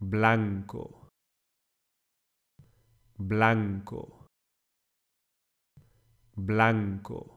blanco, blanco, blanco.